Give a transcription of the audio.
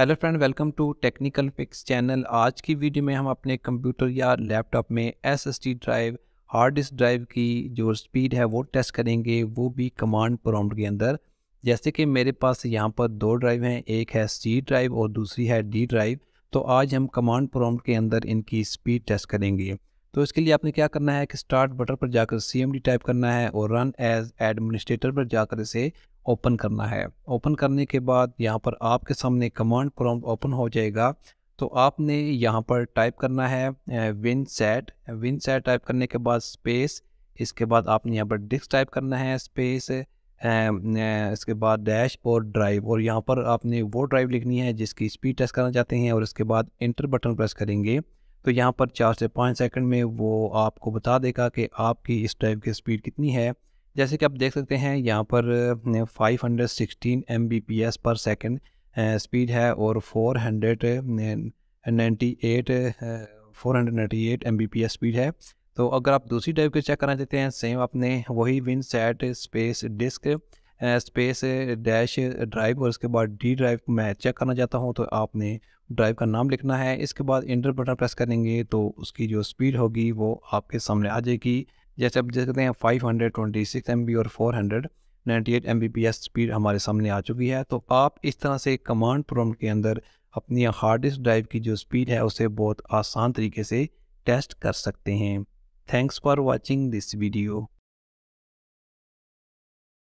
hello friend welcome to technical fix channel आज की video में हम अपने कंप्यूटर या लैपटॉप में SSD drive hard disk drive की जो स्पीड है वो टेस्ट करेंगे वो भी कमांड प्रॉम्प्ट के अंदर जैसे कि मेरे पास यहाँ पर दो ड्राइव हैं एक है सी ड्राइव और दूसरी है डी ड्राइव तो आज हम कमांड प्रॉम्प्ट के अंदर इनकी स्पीड टेस्ट करेंगे तो इसके लिए आपने क्या करना है कि स्टार्ट बटन पर जाकर सी टाइप करना है और रन एज एडमिनिस्ट्रेटर पर जाकर इसे ओपन करना है ओपन करने के बाद यहाँ पर आपके सामने कमांड प्रॉम्प्ट ओपन हो जाएगा तो आपने यहाँ पर टाइप करना है winsat winsat type करने के बाद स्पेस इसके बाद आपने यहाँ पर डिस्क टाइप करना है स्पेस इसके बाद डैश और ड्राइव और यहाँ पर आपने वो ड्राइव लिखनी है जिसकी स्पीड टेस्ट करना चाहते हैं और इसके बाद इंटर बटन प्रेस करेंगे तो यहाँ पर चार से पाँच सेकंड में वो आपको बता देगा कि आपकी इस ड्राइव की स्पीड कितनी है जैसे कि आप देख सकते हैं यहाँ पर 516 एस पर सेकंड स्पीड है और 498 पी एस स्पीड है तो अगर आप दूसरी टाइप के चेक करना चाहते हैं सेम आपने वही winsat space disk space dash drive और उसके बाद डी ड्राइव मैं चेक करना चाहता हूँ तो आपने ड्राइव का नाम लिखना है इसके बाद इंटर बटन प्रेस करेंगे तो उसकी जो स्पीड होगी वो आपके सामने आ जाएगी जैसे आप देख सकते हैं five hundred twenty six M B और four hundred ninety eight M B P S speed हमारे सामने आ चुकी है तो आप इस तरह से कमांड प्रॉम्प्ट के अंदर अपनी हार्ड डिस्क ड्राइव की जो स्पीड है उसे बहुत आसान तरीके से टेस्ट कर सकते हैं thanks for watching this video